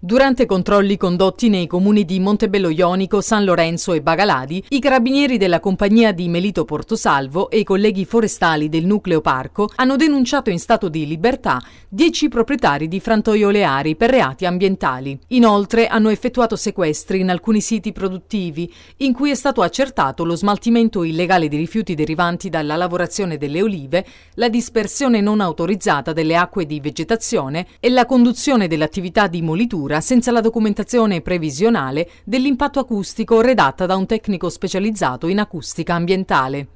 Durante controlli condotti nei comuni di Montebello Ionico, San Lorenzo e Bagaladi, i carabinieri della compagnia di Melito Portosalvo e i colleghi forestali del nucleo parco hanno denunciato in stato di libertà 10 proprietari di frantoi oleari per reati ambientali. Inoltre hanno effettuato sequestri in alcuni siti produttivi in cui è stato accertato lo smaltimento illegale di rifiuti derivanti dalla lavorazione delle olive, la dispersione non autorizzata delle acque di vegetazione e la conduzione dell'attività di molitura misura senza la documentazione previsionale dell'impatto acustico redatta da un tecnico specializzato in acustica ambientale.